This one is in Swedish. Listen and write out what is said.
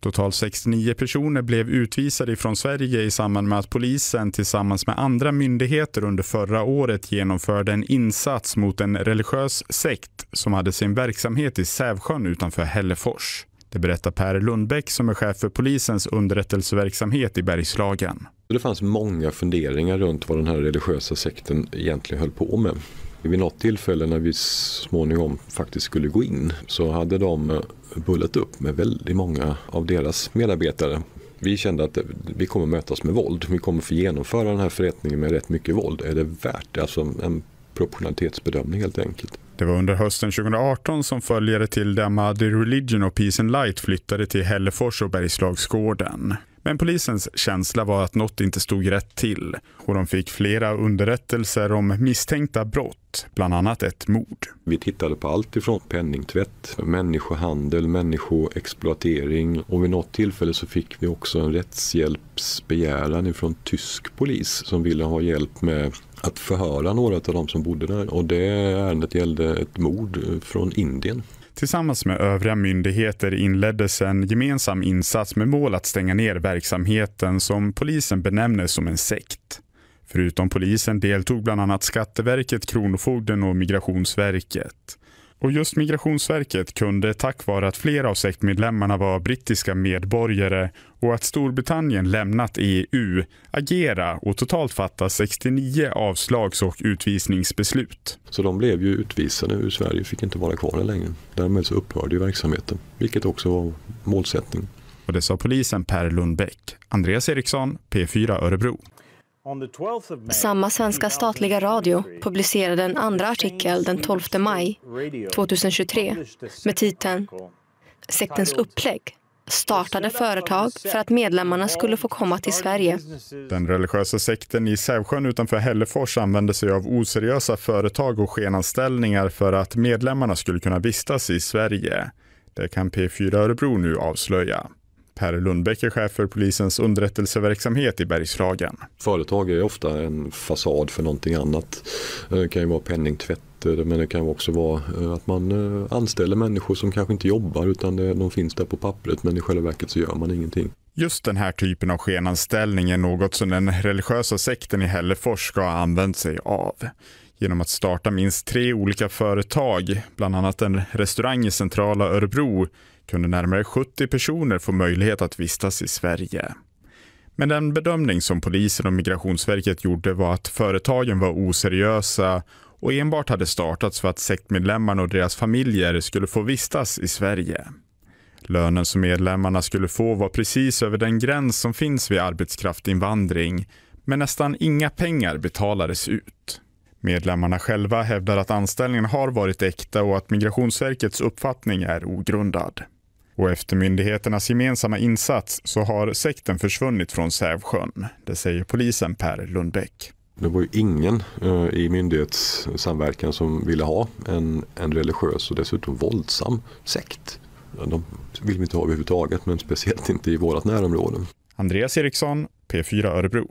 Totalt 69 personer blev utvisade från Sverige i samband med att polisen tillsammans med andra myndigheter under förra året genomförde en insats mot en religiös sekt som hade sin verksamhet i Sävsjön utanför Hällefors. Det berättar Per Lundbäck som är chef för polisens underrättelseverksamhet i Bergslagen. Det fanns många funderingar runt vad den här religiösa sekten egentligen höll på med. Vid något tillfälle när vi småningom faktiskt skulle gå in så hade de eh, bullat upp med väldigt många av deras medarbetare. Vi kände att eh, vi kommer mötas med våld. Vi kommer få genomföra den här förrättningen med rätt mycket våld. Är det värt det? Alltså en proportionalitetsbedömning helt enkelt. Det var under hösten 2018 som följare till dem The Religion och Peace and Light flyttade till Hellefors och Bergslagsgården. Men polisens känsla var att något inte stod rätt till och de fick flera underrättelser om misstänkta brott, bland annat ett mord. Vi tittade på allt ifrån penningtvätt, människohandel, människoexploatering och vid något tillfälle så fick vi också en rättshjälpsbegäran från tysk polis som ville ha hjälp med att förhöra några av de som bodde där och det ärendet gällde ett mord eh, från Indien. Tillsammans med övriga myndigheter inleddes en gemensam insats med mål att stänga ner verksamheten som polisen benämner som en sekt. Förutom polisen deltog bland annat Skatteverket, Kronofogden och Migrationsverket. Och just Migrationsverket kunde tack vare att flera av sektmedlemmarna var brittiska medborgare och att Storbritannien lämnat EU agera och totalt fatta 69 avslags och utvisningsbeslut. Så de blev ju utvisade ur Sverige fick inte vara kvar längre. Därmed så upphörde ju verksamheten, vilket också var målsättningen. Och det sa polisen Per Lundbäck. Andreas Eriksson, P4 Örebro. Samma svenska statliga radio publicerade en andra artikel den 12 maj 2023 med titeln Sektens upplägg startade företag för att medlemmarna skulle få komma till Sverige. Den religiösa sekten i Sävsjön utanför Hällefors använde sig av oseriösa företag och skenanställningar för att medlemmarna skulle kunna vistas i Sverige. Det kan P4 Örebro nu avslöja. Per Lundbäck är chef för polisens underrättelseverksamhet i Bergslagen. Företag är ofta en fasad för någonting annat. Eh, det kan ju vara penningtvätt men det kan också vara eh, att man eh, anställer människor som kanske inte jobbar utan de finns där på pappret men i själva verket så gör man ingenting. Just den här typen av skenanställning är något som den religiösa sekten i Hällefors ska ha använt sig av. Genom att starta minst tre olika företag, bland annat en restaurang i centrala Örebro, kunde närmare 70 personer få möjlighet att vistas i Sverige. Men den bedömning som polisen och Migrationsverket gjorde var att företagen var oseriösa och enbart hade startats för att sektmedlemmarna och deras familjer skulle få vistas i Sverige. Lönen som medlemmarna skulle få var precis över den gräns som finns vid arbetskraftinvandring, men nästan inga pengar betalades ut. Medlemmarna själva hävdar att anställningen har varit äkta och att Migrationsverkets uppfattning är ogrundad. Och efter myndigheternas gemensamma insats så har sekten försvunnit från Sävsjön. Det säger polisen Per Lundbäck. Det var ju ingen eh, i myndighetssamverkan som ville ha en, en religiös och dessutom våldsam sekt. De vill vi inte ha överhuvudtaget, men speciellt inte i vårt närområde. Andreas Eriksson, P4 Örebro.